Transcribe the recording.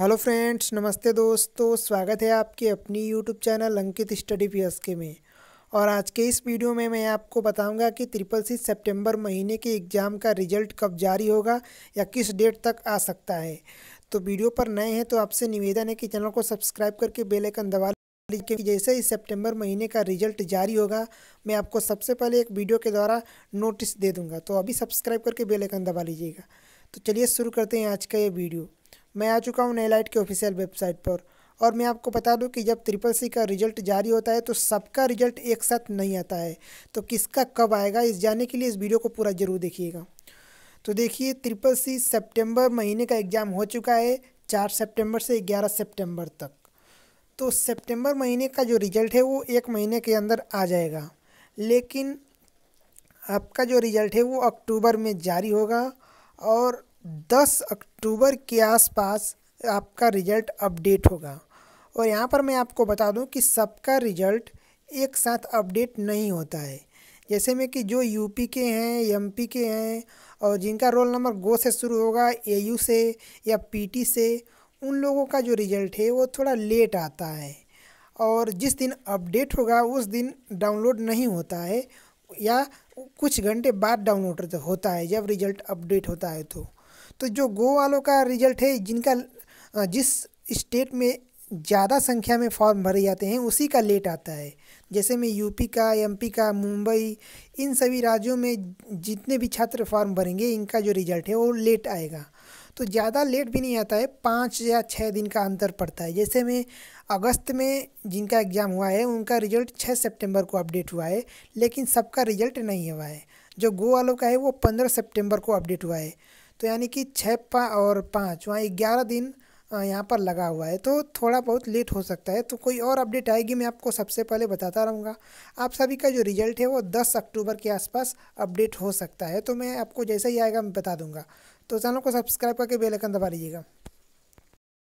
hello friends नमस्ते दोस्तों स्वागत है आपके अपनी YouTube channel Ankit study P K में और आज के इस वीडियो में मैं आपको बताऊंगा कि ट्रिपल सी सितंबर महीने के एग्ज़ाम का रिजल्ट कब जारी होगा या किस डेट तक आ सकता है तो वीडियो पर नए हैं तो आपसे निवेदन है कि चैनल को सब्सक्राइब करके बेलाइकन दबा लीजिए जैसे ही सितंबर महीने का रिजल्ट जारी होगा मैं आपको सबसे पहले एक वीडियो के द्वारा नोटिस दे दूंगा तो अभी सब्सक्राइब करके बेल आइकन दबा लीजिएगा तो चलिए शुरू करते हैं आज का ये वीडियो मैं आ चुका हूँ नेलाइट के ऑफिशियल वेबसाइट पर और मैं आपको बता दूं कि जब ट्रिपल सी का रिजल्ट जारी होता है तो सबका रिजल्ट एक साथ नहीं आता है तो किसका कब आएगा इस जानने के लिए इस वीडियो को पूरा ज़रूर देखिएगा तो देखिए ट्रिपल सी सेप्टेम्बर महीने का एग्ज़ाम हो चुका है चार सेप्टेम्बर से ग्यारह सेप्टेम्बर तक तो सितंबर महीने का जो रिज़ल्ट है वो एक महीने के अंदर आ जाएगा लेकिन आपका जो रिज़ल्ट है वो अक्टूबर में जारी होगा और 10 अक्टूबर के आसपास आपका रिजल्ट अपडेट होगा और यहाँ पर मैं आपको बता दूँ कि सबका रिजल्ट एक साथ अपडेट नहीं होता है जैसे में कि जो यूपी के हैं एम के हैं और जिनका रोल नंबर गो से शुरू होगा ए से या पीटी से उन लोगों का जो रिजल्ट है वो थोड़ा लेट आता है और जिस दिन अपडेट होगा उस दिन डाउनलोड नहीं होता है या कुछ घंटे बाद डाउनलोड होता है जब रिजल्ट अपडेट होता है तो तो जो गो वालों का रिजल्ट है जिनका जिस स्टेट में ज़्यादा संख्या में फॉर्म भरे जाते हैं उसी का लेट आता है जैसे में यूपी का एमपी का मुंबई इन सभी राज्यों में जितने भी छात्र फॉर्म भरेंगे इनका जो रिजल्ट है वो लेट आएगा तो ज़्यादा लेट भी नहीं आता है पाँच या छः दिन का अंतर पड़ता है जैसे में अगस्त में जिनका एग्ज़ाम हुआ है उनका रिजल्ट छः सेप्टेम्बर को अपडेट हुआ है लेकिन सबका रिजल्ट नहीं हुआ है जो गो वालों का है वो पंद्रह सेप्टेम्बर को अपडेट हुआ है तो यानी कि छः पा और पाँच वहाँ ग्यारह दिन यहाँ पर लगा हुआ है तो थोड़ा बहुत लेट हो सकता है तो कोई और अपडेट आएगी मैं आपको सबसे पहले बताता रहूँगा आप सभी का जो रिजल्ट है वो 10 अक्टूबर के आसपास अपडेट हो सकता है तो मैं आपको जैसे ही आएगा मैं बता दूँगा तो चैनल को सब्सक्राइब करके बेलकन दबा लीजिएगा